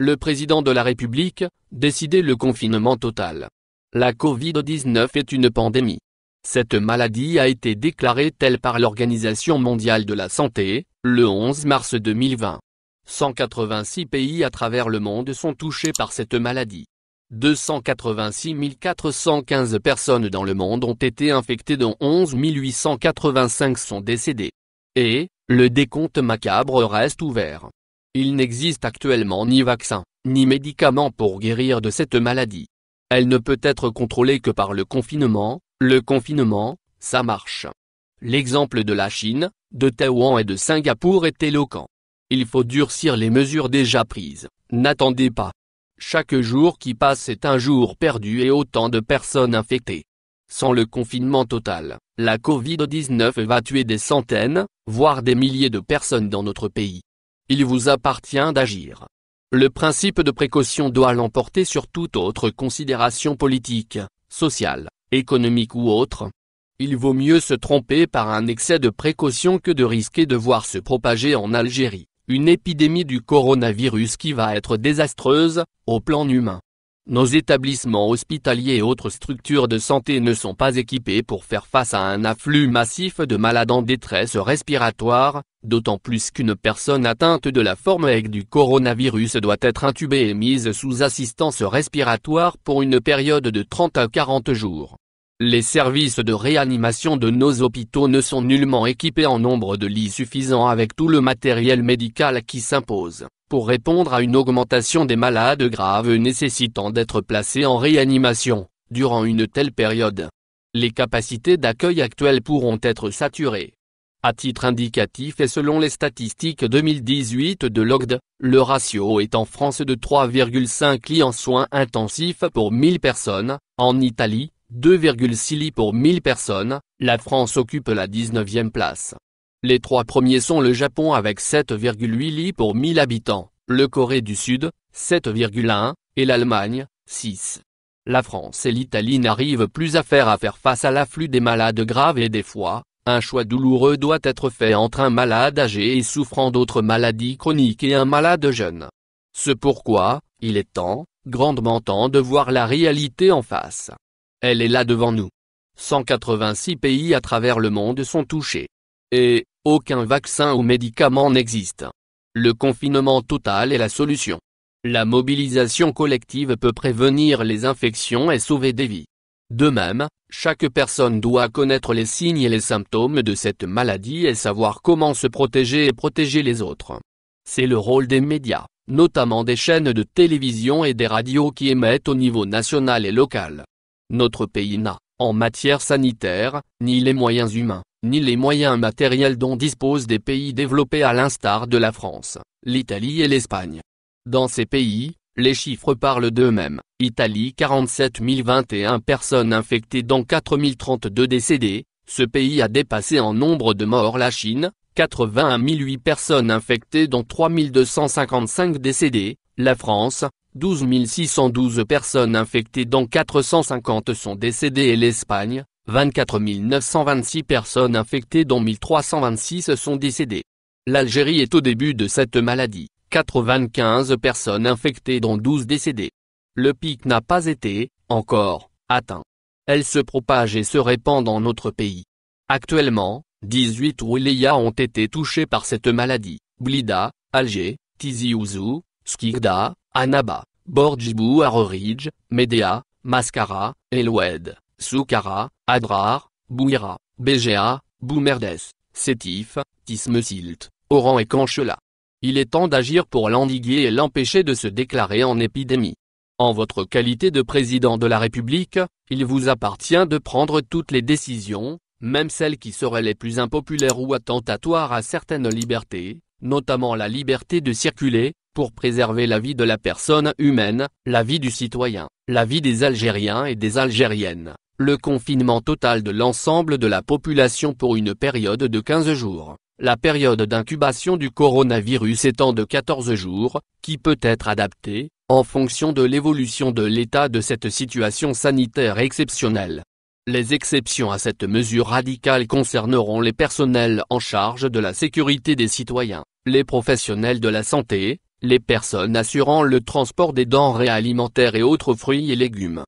le président de la République, décidait le confinement total. La Covid-19 est une pandémie. Cette maladie a été déclarée telle par l'Organisation mondiale de la santé, le 11 mars 2020. 186 pays à travers le monde sont touchés par cette maladie. 286 415 personnes dans le monde ont été infectées dont 11 885 sont décédées. Et, le décompte macabre reste ouvert. Il n'existe actuellement ni vaccin, ni médicament pour guérir de cette maladie. Elle ne peut être contrôlée que par le confinement, le confinement, ça marche. L'exemple de la Chine, de Taïwan et de Singapour est éloquent. Il faut durcir les mesures déjà prises, n'attendez pas. Chaque jour qui passe est un jour perdu et autant de personnes infectées. Sans le confinement total, la Covid-19 va tuer des centaines, voire des milliers de personnes dans notre pays. Il vous appartient d'agir. Le principe de précaution doit l'emporter sur toute autre considération politique, sociale, économique ou autre. Il vaut mieux se tromper par un excès de précaution que de risquer de voir se propager en Algérie une épidémie du coronavirus qui va être désastreuse, au plan humain. Nos établissements hospitaliers et autres structures de santé ne sont pas équipés pour faire face à un afflux massif de malades en détresse respiratoire, D'autant plus qu'une personne atteinte de la forme aigue du coronavirus doit être intubée et mise sous assistance respiratoire pour une période de 30 à 40 jours. Les services de réanimation de nos hôpitaux ne sont nullement équipés en nombre de lits suffisants avec tout le matériel médical qui s'impose, pour répondre à une augmentation des malades graves nécessitant d'être placés en réanimation, durant une telle période. Les capacités d'accueil actuelles pourront être saturées. À titre indicatif et selon les statistiques 2018 de l'OGD, e, le ratio est en France de 3,5 lits en soins intensifs pour 1000 personnes, en Italie, 2,6 lits pour 1000 personnes, la France occupe la 19e place. Les trois premiers sont le Japon avec 7,8 lits pour 1000 habitants, le Corée du Sud, 7,1, et l'Allemagne, 6. La France et l'Italie n'arrivent plus à faire à faire face à l'afflux des malades graves et des foies. Un choix douloureux doit être fait entre un malade âgé et souffrant d'autres maladies chroniques et un malade jeune. Ce pourquoi, il est temps, grandement temps de voir la réalité en face. Elle est là devant nous. 186 pays à travers le monde sont touchés. Et, aucun vaccin ou médicament n'existe. Le confinement total est la solution. La mobilisation collective peut prévenir les infections et sauver des vies. De même, chaque personne doit connaître les signes et les symptômes de cette maladie et savoir comment se protéger et protéger les autres. C'est le rôle des médias, notamment des chaînes de télévision et des radios qui émettent au niveau national et local. Notre pays n'a, en matière sanitaire, ni les moyens humains, ni les moyens matériels dont disposent des pays développés à l'instar de la France, l'Italie et l'Espagne. Dans ces pays, les chiffres parlent d'eux-mêmes. Italie 47 021 personnes infectées dont 4 032 décédées. Ce pays a dépassé en nombre de morts la Chine, 81 008 personnes infectées dont 3 255 décédées. La France, 12 612 personnes infectées dont 450 sont décédées et l'Espagne, 24 926 personnes infectées dont 1326 sont décédées. L'Algérie est au début de cette maladie. 95 personnes infectées dont 12 décédées. Le pic n'a pas été, encore, atteint. Elle se propage et se répand dans notre pays. Actuellement, 18 wilayas ont été touchés par cette maladie. Blida, Alger, Tizi Ouzou, Skikda, Annaba, Borjibou Arorij, Medea, Mascara, Eloued, Soukara, Adrar, Bouira, BGA, Boumerdes, Sétif, Tismesilt, Oran et Canchela. Il est temps d'agir pour l'endiguer et l'empêcher de se déclarer en épidémie. En votre qualité de président de la République, il vous appartient de prendre toutes les décisions, même celles qui seraient les plus impopulaires ou attentatoires à certaines libertés, notamment la liberté de circuler, pour préserver la vie de la personne humaine, la vie du citoyen, la vie des Algériens et des Algériennes, le confinement total de l'ensemble de la population pour une période de 15 jours. La période d'incubation du coronavirus étant de 14 jours, qui peut être adaptée, en fonction de l'évolution de l'état de cette situation sanitaire exceptionnelle. Les exceptions à cette mesure radicale concerneront les personnels en charge de la sécurité des citoyens, les professionnels de la santé, les personnes assurant le transport des denrées alimentaires et autres fruits et légumes.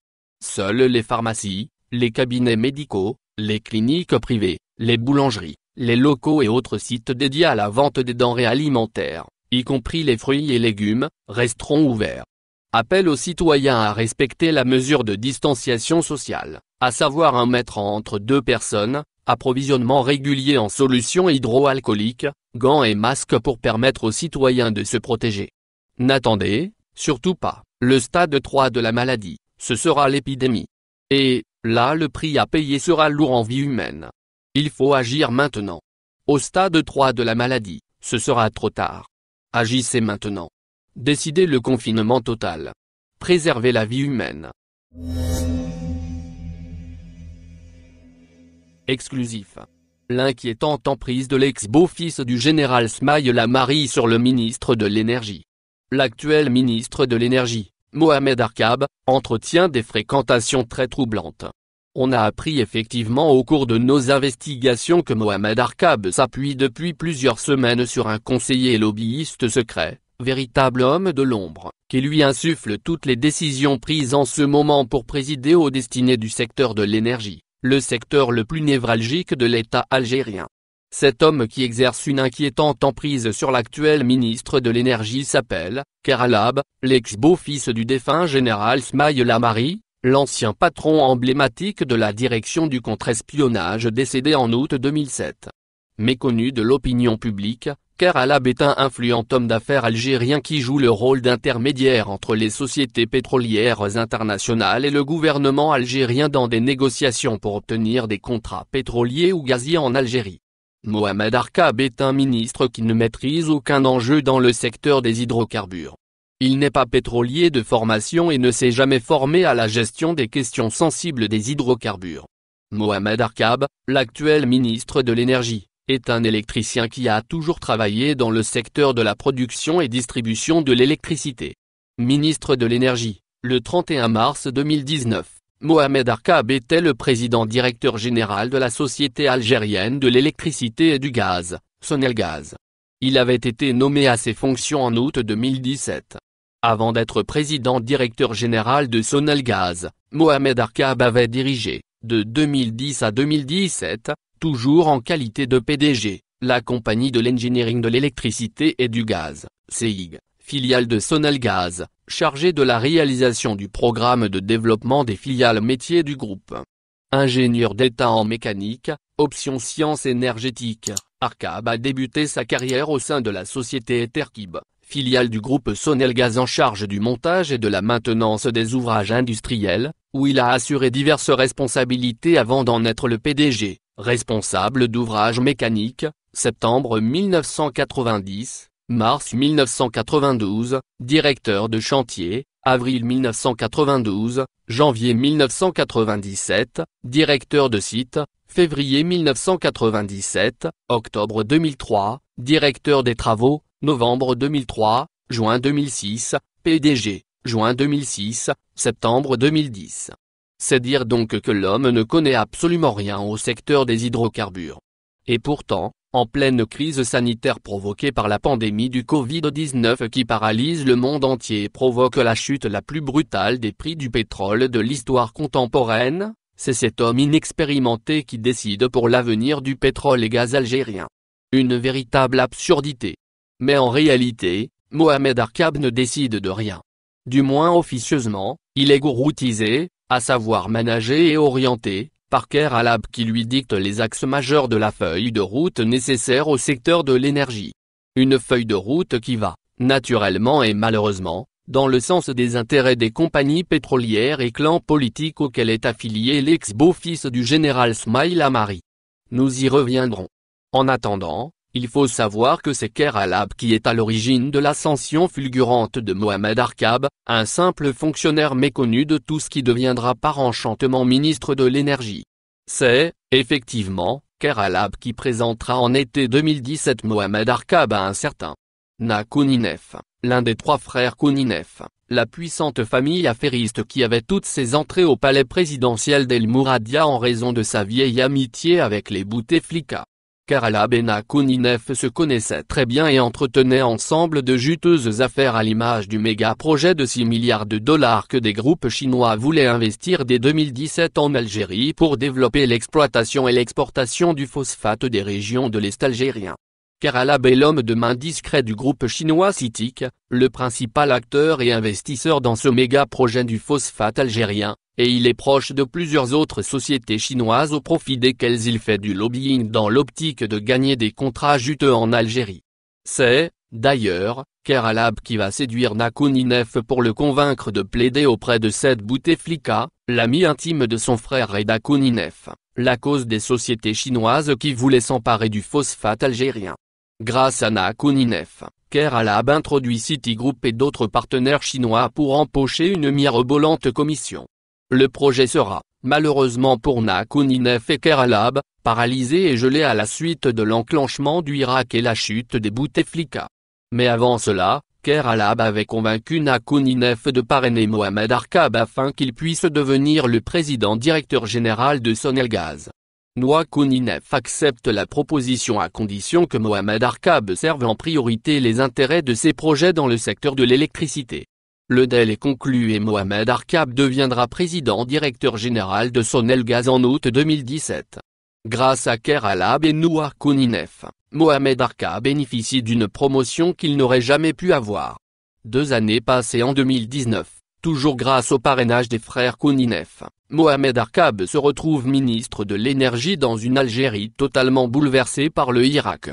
Seules les pharmacies, les cabinets médicaux, les cliniques privées, les boulangeries, les locaux et autres sites dédiés à la vente des denrées alimentaires, y compris les fruits et légumes, resteront ouverts. Appel aux citoyens à respecter la mesure de distanciation sociale, à savoir un mètre entre deux personnes, approvisionnement régulier en solutions hydroalcooliques, gants et masques pour permettre aux citoyens de se protéger. N'attendez, surtout pas, le stade 3 de la maladie, ce sera l'épidémie. Et, là le prix à payer sera lourd en vie humaine. Il faut agir maintenant. Au stade 3 de la maladie, ce sera trop tard. Agissez maintenant. Décidez le confinement total. Préservez la vie humaine. Exclusif. L'inquiétante emprise de l'ex-beau-fils du général Smaïl Marie sur le ministre de l'Énergie. L'actuel ministre de l'Énergie, Mohamed Arkab, entretient des fréquentations très troublantes on a appris effectivement au cours de nos investigations que Mohamed Arkab s'appuie depuis plusieurs semaines sur un conseiller lobbyiste secret, véritable homme de l'ombre, qui lui insuffle toutes les décisions prises en ce moment pour présider aux destinées du secteur de l'énergie, le secteur le plus névralgique de l'État algérien. Cet homme qui exerce une inquiétante emprise sur l'actuel ministre de l'énergie s'appelle, Keralab, l'ex-beau-fils du défunt général Smaïl Lamari, l'ancien patron emblématique de la direction du contre-espionnage décédé en août 2007. Méconnu de l'opinion publique, Keralab est un influent homme d'affaires algérien qui joue le rôle d'intermédiaire entre les sociétés pétrolières internationales et le gouvernement algérien dans des négociations pour obtenir des contrats pétroliers ou gaziers en Algérie. Mohamed Arkab est un ministre qui ne maîtrise aucun enjeu dans le secteur des hydrocarbures. Il n'est pas pétrolier de formation et ne s'est jamais formé à la gestion des questions sensibles des hydrocarbures. Mohamed Arkab, l'actuel ministre de l'Énergie, est un électricien qui a toujours travaillé dans le secteur de la production et distribution de l'électricité. Ministre de l'Énergie, le 31 mars 2019, Mohamed Arkab était le président directeur général de la Société algérienne de l'électricité et du gaz, Sonel Gaz. Il avait été nommé à ses fonctions en août 2017. Avant d'être président-directeur général de Gaz, Mohamed Arkab avait dirigé, de 2010 à 2017, toujours en qualité de PDG, la compagnie de l'engineering de l'électricité et du gaz, CEIG, filiale de Gaz, chargée de la réalisation du programme de développement des filiales métiers du groupe. Ingénieur d'État en mécanique, option sciences énergétiques, Arkab a débuté sa carrière au sein de la société Eterkib, filiale du groupe Sonelgaz en charge du montage et de la maintenance des ouvrages industriels, où il a assuré diverses responsabilités avant d'en être le PDG, responsable d'ouvrages mécaniques, septembre 1990, mars 1992, directeur de chantier, avril 1992, janvier 1997, directeur de site, février 1997, octobre 2003, directeur des travaux, novembre 2003, juin 2006, PDG, juin 2006, septembre 2010. C'est dire donc que l'homme ne connaît absolument rien au secteur des hydrocarbures. Et pourtant, en pleine crise sanitaire provoquée par la pandémie du Covid-19 qui paralyse le monde entier et provoque la chute la plus brutale des prix du pétrole de l'histoire contemporaine, c'est cet homme inexpérimenté qui décide pour l'avenir du pétrole et gaz algérien. Une véritable absurdité. Mais en réalité, Mohamed Arkab ne décide de rien. Du moins officieusement, il est gouroutisé, à savoir managé et orienté, par Keralab Alab qui lui dicte les axes majeurs de la feuille de route nécessaire au secteur de l'énergie. Une feuille de route qui va, naturellement et malheureusement, dans le sens des intérêts des compagnies pétrolières et clans politiques auxquels est affilié l'ex-beau-fils du général Smaïl Amari. Nous y reviendrons. En attendant, il faut savoir que c'est Keralab qui est à l'origine de l'ascension fulgurante de Mohamed Arkab, un simple fonctionnaire méconnu de tout ce qui deviendra par enchantement ministre de l'énergie. C'est, effectivement, Keralab qui présentera en été 2017 Mohamed Arkab à un certain Na l'un des trois frères Kouninef, la puissante famille affairiste qui avait toutes ses entrées au palais présidentiel d'El Mouradia en raison de sa vieille amitié avec les Bouteflika et Nakouninef se connaissaient très bien et entretenaient ensemble de juteuses affaires à l'image du méga projet de 6 milliards de dollars que des groupes chinois voulaient investir dès 2017 en Algérie pour développer l'exploitation et l'exportation du phosphate des régions de l'Est algérien. Karalab est l'homme de main discret du groupe chinois CITIC, le principal acteur et investisseur dans ce méga projet du phosphate algérien, et il est proche de plusieurs autres sociétés chinoises au profit desquelles il fait du lobbying dans l'optique de gagner des contrats juteux en Algérie. C'est, d'ailleurs, Keralab qui va séduire Nakouninef pour le convaincre de plaider auprès de cette Bouteflika, l'ami intime de son frère et d'Akouninef, la cause des sociétés chinoises qui voulaient s'emparer du phosphate algérien. Grâce à Nakouninef, Keralab introduit Citigroup et d'autres partenaires chinois pour empocher une mirobolante commission. Le projet sera, malheureusement pour Nakouninef et Keralab, paralysé et gelé à la suite de l'enclenchement du Irak et la chute des Bouteflika. Mais avant cela, Keralab avait convaincu Nakouninef de parrainer Mohamed Arkab afin qu'il puisse devenir le président directeur général de Sonelgaz. Nakouninef accepte la proposition à condition que Mohamed Arkab serve en priorité les intérêts de ses projets dans le secteur de l'électricité. Le deal est conclu et Mohamed Arkab deviendra président directeur général de Gaz en août 2017. Grâce à Keralab et Nouar Kouninef, Mohamed Arka bénéficie d'une promotion qu'il n'aurait jamais pu avoir. Deux années passées en 2019, toujours grâce au parrainage des frères Kouninef, Mohamed Arkab se retrouve ministre de l'énergie dans une Algérie totalement bouleversée par le Irak.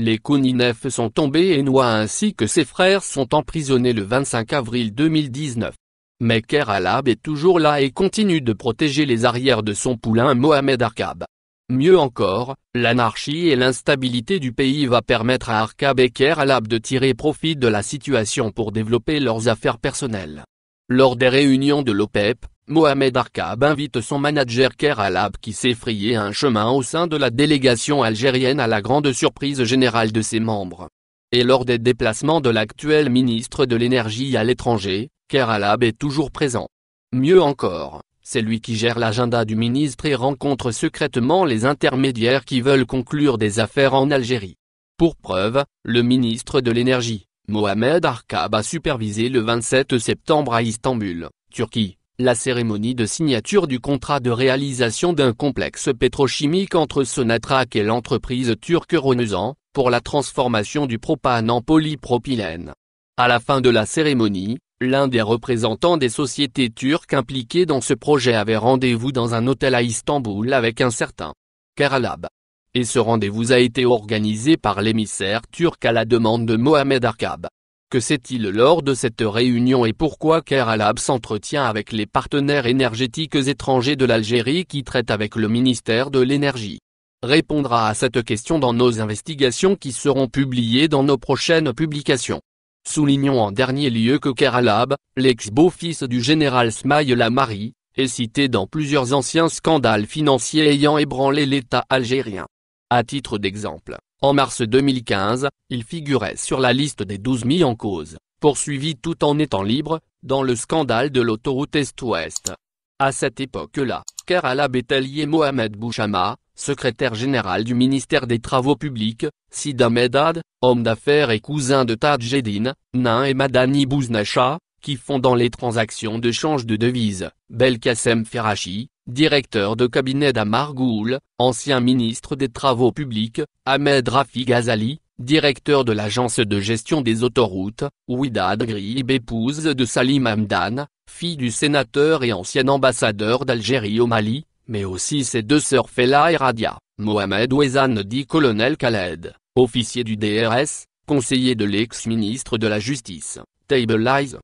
Les Kouninefs sont tombés et Noah ainsi que ses frères sont emprisonnés le 25 avril 2019. Mais Ker Alab est toujours là et continue de protéger les arrières de son poulain Mohamed Arkab. Mieux encore, l'anarchie et l'instabilité du pays va permettre à Arkab et Ker Alab de tirer profit de la situation pour développer leurs affaires personnelles. Lors des réunions de l'OPEP, e Mohamed Arkab invite son manager Keralab qui s'est frayé un chemin au sein de la délégation algérienne à la grande surprise générale de ses membres. Et lors des déplacements de l'actuel ministre de l'Énergie à l'étranger, Keralab est toujours présent. Mieux encore, c'est lui qui gère l'agenda du ministre et rencontre secrètement les intermédiaires qui veulent conclure des affaires en Algérie. Pour preuve, le ministre de l'Énergie, Mohamed Arkab a supervisé le 27 septembre à Istanbul, Turquie, la cérémonie de signature du contrat de réalisation d'un complexe pétrochimique entre Sonatrach et l'entreprise turque Ronuzan, pour la transformation du propane en polypropylène. À la fin de la cérémonie, l'un des représentants des sociétés turques impliquées dans ce projet avait rendez-vous dans un hôtel à Istanbul avec un certain Karalab. Et ce rendez-vous a été organisé par l'émissaire turc à la demande de Mohamed Arkab. Que s'est-il lors de cette réunion et pourquoi Keralab s'entretient avec les partenaires énergétiques étrangers de l'Algérie qui traitent avec le ministère de l'Énergie Répondra à cette question dans nos investigations qui seront publiées dans nos prochaines publications. Soulignons en dernier lieu que Keralab, l'ex-beau-fils du général Smaï Lamari, est cité dans plusieurs anciens scandales financiers ayant ébranlé l'État algérien. À titre d'exemple, en mars 2015, il figurait sur la liste des 12 mis en cause, poursuivi tout en étant libre, dans le scandale de l'autoroute Est-Ouest. À cette époque-là, Kerala Betelier Mohamed Bouchama, secrétaire général du ministère des Travaux publics, Sida Medad, homme d'affaires et cousin de Tadjeddin, Nain et Madani Bouznacha, qui font dans les transactions de change de devises, Belkacem Ferrachi, directeur de cabinet d'Amar Goul, ancien ministre des Travaux publics, Ahmed Rafi Ghazali, directeur de l'agence de gestion des autoroutes, Ouida Grib épouse de Salim Hamdan, fille du sénateur et ancien ambassadeur d'Algérie au Mali, mais aussi ses deux sœurs Fela et Radia, Mohamed Ouezan dit colonel Khaled, officier du DRS, conseiller de l'ex-ministre de la Justice, Table Eyes,